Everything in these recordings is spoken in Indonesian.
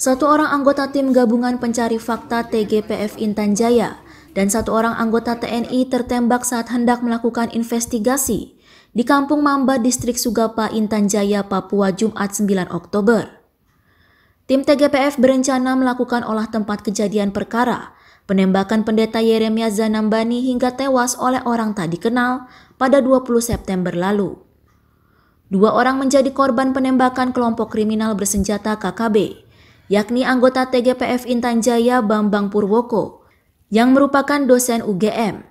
Satu orang anggota tim gabungan pencari fakta TGPF Intan Jaya dan satu orang anggota TNI tertembak saat hendak melakukan investigasi di Kampung Mamba, Distrik Sugapa, Intan Jaya, Papua, Jumat 9 Oktober. Tim TGPF berencana melakukan olah tempat kejadian perkara, penembakan pendeta Yeremia Zanambani hingga tewas oleh orang tak dikenal pada 20 September lalu dua orang menjadi korban penembakan kelompok kriminal bersenjata KKB, yakni anggota TGPF Intan Jaya Bambang Purwoko, yang merupakan dosen UGM,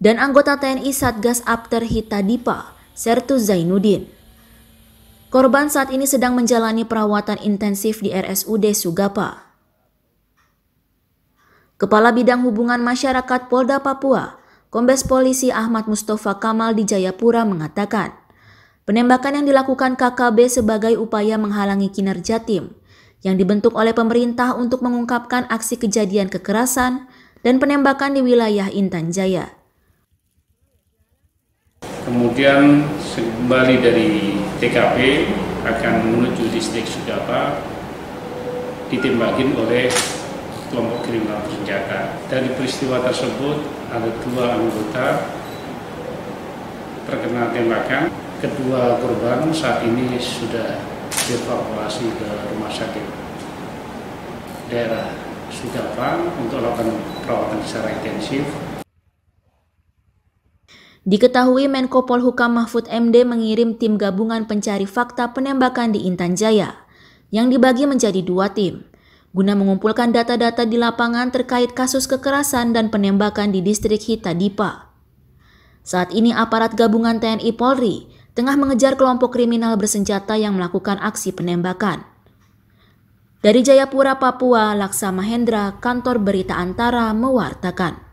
dan anggota TNI Satgas Apter Hitadipa, Sertu Zainuddin. Korban saat ini sedang menjalani perawatan intensif di RSUD Sugapa. Kepala Bidang Hubungan Masyarakat Polda Papua, Kombes Polisi Ahmad Mustafa Kamal di Jayapura mengatakan, Penembakan yang dilakukan KKB sebagai upaya menghalangi kinerja tim yang dibentuk oleh pemerintah untuk mengungkapkan aksi kejadian kekerasan dan penembakan di wilayah Intan Jaya. Kemudian kembali dari TKP akan menuju distrik Sudapa ditembakin oleh kelompok kriminal bersenjata. Dari peristiwa tersebut ada dua anggota terkena tembakan Kedua korban saat ini sudah dievakuasi ke rumah sakit daerah Sudapang untuk melakukan perawatan secara intensif. Diketahui Menko Polhukam Mahfud MD mengirim tim gabungan pencari fakta penembakan di Intan Jaya yang dibagi menjadi dua tim guna mengumpulkan data-data di lapangan terkait kasus kekerasan dan penembakan di distrik Hitadipa. Saat ini aparat gabungan TNI Polri tengah mengejar kelompok kriminal bersenjata yang melakukan aksi penembakan. Dari Jayapura, Papua, Laksa Mahendra, kantor berita Antara mewartakan.